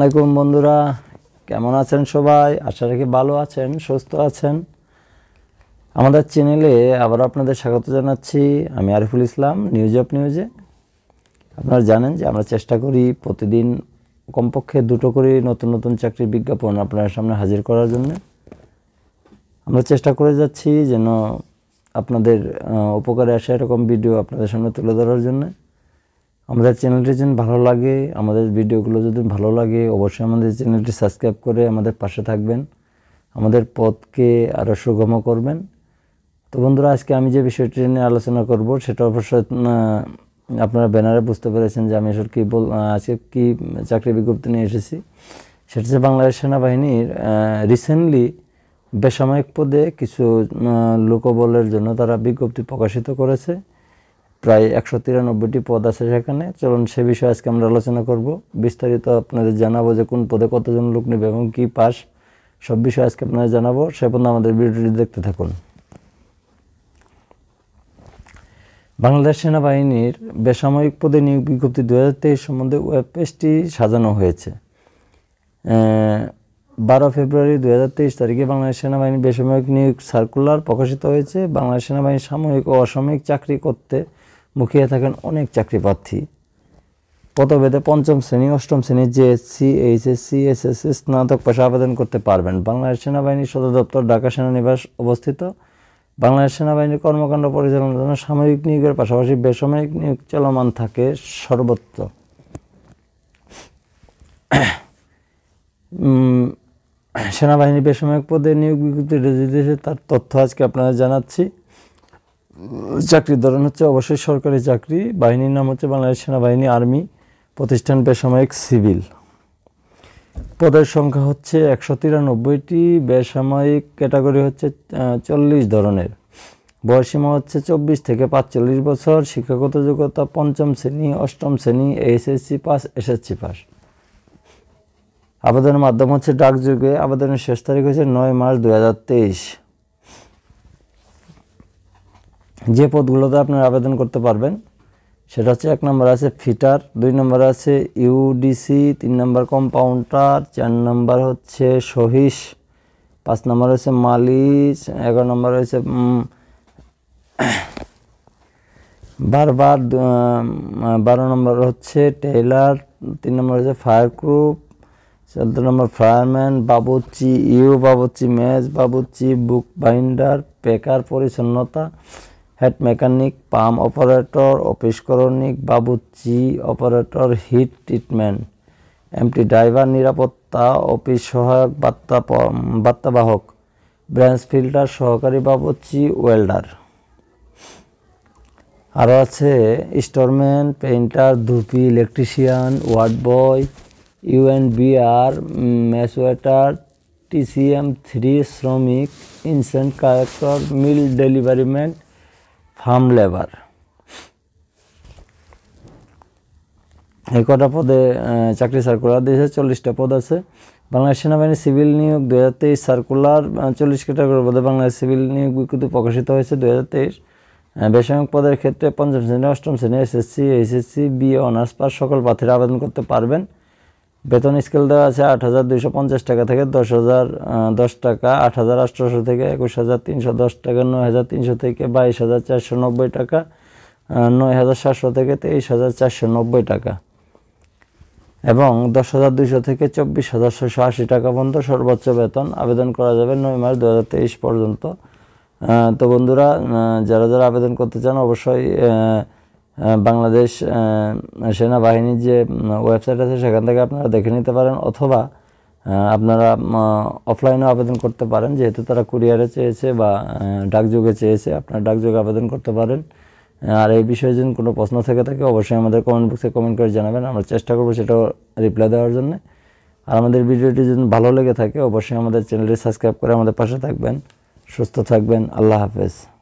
আলাইকুম বন্ধুরা কেমন আছেন সবাই আশা রাখি ভালো আছেন সুস্থ আছেন আমাদের চ্যানেলে আবার আপনাদের স্বাগত জানাচ্ছি আমি আরিফুল ইসলাম নিউজ অফ নিউজে আপনারা জানেন যে আমরা চেষ্টা করি প্রতিদিন কমপক্ষে দুটো করে নতুন নতুন চাকরির বিজ্ঞাপন আপনার সামনে হাজির করার জন্য আমরা চেষ্টা করে যাচ্ছি যেন আপনাদের উপকারে আসা এরকম ভিডিও আপনাদের সামনে তুলে ধরার জন্য আমাদের চ্যানেলটি যদি ভালো লাগে আমাদের ভিডিওগুলো যদি ভালো লাগে অবশ্যই আমাদের চ্যানেলটি সাবস্ক্রাইব করে আমাদের পাশে থাকবেন আমাদের পথকে আরও সুগম করবেন তো বন্ধুরা আজকে আমি যে বিষয়টি নিয়ে আলোচনা করব সেটা অবশ্য আপনারা ব্যানারে বুঝতে পেরেছেন যে আমি আসলে কী বল আজকে কী চাকরি বিজ্ঞপ্তি নিয়ে এসেছি সেটা হচ্ছে বাংলাদেশ সেনাবাহিনীর রিসেন্টলি বেসামরিক পদে কিছু লোকবলের জন্য তারা বিজ্ঞপ্তি প্রকাশিত করেছে প্রায় একশো তিরানব্বইটি পদ আছে সেখানে চলুন সে বিষয়ে আজকে আমরা আলোচনা করব বিস্তারিত আপনাদের জানাবো যে কোন পদে কতজন লোক নেবে এবং কী পাস সব বিষয়ে আজকে আপনাদের জানাবো সে পর্যন্ত আমাদের ভিডিওটি দেখতে থাকুন বাংলাদেশ সেনাবাহিনীর বেসামরিক পদে নিয়োগ বিজ্ঞপ্তি দু সম্বন্ধে ওয়েব পেজটি সাজানো হয়েছে বারো ফেব্রুয়ারি দু তারিখে বাংলাদেশ সেনাবাহিনী বেসামরিক নিয়োগ সার্কুলার প্রকাশিত হয়েছে বাংলাদেশ সেনাবাহিনী সাময়িক ও অসাময়িক চাকরি করতে মুখিয়ে থাকেন অনেক চাকরি প্রার্থী পদভেদে পঞ্চম শ্রেণী অষ্টম শ্রেণী এস এইচএসসি এসএসসি স্নাতক পেশা আবেদন করতে পারবেন বাংলাদেশ সেনাবাহিনীর সদর দপ্তর ঢাকা সেনানিবাস অবস্থিত বাংলাদেশ সেনাবাহিনীর কর্মকাণ্ড পরিচালনার জন্য সাময়িক নিয়োগের পাশাপাশি বেসামরিক নিয়োগ চলমান থাকে সর্বত্র সেনাবাহিনী বেসামরিক পদে নিয়োগ বিজ্ঞপ্তি তার তথ্য আজকে আপনারা জানাচ্ছি চাকরির ধরন হচ্ছে অবশ্যই সরকারি চাকরি বাহিনীর নাম হচ্ছে বাংলাদেশ সেনাবাহিনী আর্মি প্রতিষ্ঠান বেসামরিক সিভিল পদের সংখ্যা হচ্ছে একশো তিরানব্বইটি বেসামরিক ক্যাটাগরি হচ্ছে চল্লিশ ধরনের বয়সীমা হচ্ছে চব্বিশ থেকে পাঁচচল্লিশ বছর শিক্ষাগত যোগ্যতা পঞ্চম শ্রেণী অষ্টম শ্রেণী এসএসসি পাস এসএসসি পাস আবেদনের মাধ্যম হচ্ছে ডাকযোগে আবেদনের শেষ তারিখ হচ্ছে নয় মার্চ দু যে পদগুলোতে আপনারা আবেদন করতে পারবেন সেটা হচ্ছে এক নম্বর আছে ফিটার দুই নম্বর আছে ইউডিসি তিন নম্বর কম্পাউন্ডার চার নম্বর হচ্ছে সহিস পাঁচ নম্বর হচ্ছে মালিশ এগারো নম্বর হচ্ছে বারবার বারো নম্বর হচ্ছে টেইলার তিন নম্বর হচ্ছে ফায়ার গ্রুপ চোদ্দ নম্বর ফায়ারম্যান বাবুচি ইউ বাবুচি মেজ বাবুচি বুক বাইন্ডার পেকার পরিচ্ছন্নতা হেড মেকানিক পাম অপারেটর অফিসকরণিক বাবুচি operator heat treatment MT driver নিরাপত্তা অফিস সহায়ক বার্তা বার্তাবাহক ব্রাঞ্চ ফিল্টার সহকারী বাবুচি ওয়েল্ডার আরও আছে স্টোরম্যান পেইন্টার ধুপি ইলেকট্রিশিয়ান ওয়ার্ড বয় ইউএনবিআর ম্যাচ ওয়েটার টিসিএম থ্রি শ্রমিক ইনসেন্ট কালেক্টর মিল ডেলিভারিমেন্ট ফার্ম লেবার এই কটা পদে চাকরি সার্কুলার দিয়েছে চল্লিশটা পদ আছে বাংলাদেশ সেনাবাহিনী সিভিল নিয়োগ দু হাজার তেইশ সার্কুলার চল্লিশ ক্যাটাগরি পদে বাংলাদেশ সিভিল নিয়োগ বিজ্ঞপ্তি প্রকাশিত হয়েছে দু হাজার তেইশ বেসামরিক পদের ক্ষেত্রে পঞ্চম শ্রেণী অষ্টম শ্রেণী SSC HSC BA honours pass সকল প্রার্থীরা আবেদন করতে পারবেন বেতন স্কেল দেওয়া আছে আট হাজার দুইশো পঞ্চাশ টাকা থেকে দশ হাজার দশ টাকা আট হাজার আটশোশো থেকে একুশ হাজার তিনশো দশ টাকা নয় হাজার তিনশো থেকে বাইশ হাজার চারশো নব্বই টাকা নয় হাজার সাতশো থেকে তেইশ হাজার চারশো নব্বই টাকা এবং দশ হাজার দুইশো থেকে চব্বিশ হাজার ছশো আশি টাকা পর্যন্ত সর্বোচ্চ বেতন আবেদন করা যাবে নয় মার্চ দু হাজার তেইশ পর্যন্ত তো বন্ধুরা যারা যারা আবেদন করতে চান অবশ্যই বাংলাদেশ সেনাবাহিনীর যে ওয়েবসাইট আছে সেখান থেকে আপনারা দেখে নিতে পারেন অথবা আপনারা অফলাইনেও আবেদন করতে পারেন যেহেতু তারা কুরিয়ারে চেয়েছে বা ডাকযোগে চেয়েছে আপনারা ডাকযোগে আবেদন করতে পারেন আর এই বিষয়ে যদি কোনো প্রশ্ন থেকে থাকে অবশ্যই আমাদের কমেন্ট বক্সে কমেন্ট করে জানাবেন আমরা চেষ্টা করবো সেটাও রিপ্লাই দেওয়ার জন্য আর আমাদের ভিডিওটি যদি ভালো লেগে থাকে অবশ্যই আমাদের চ্যানেলটি সাবস্ক্রাইব করে আমাদের পাশে থাকবেন সুস্থ থাকবেন আল্লাহ হাফেজ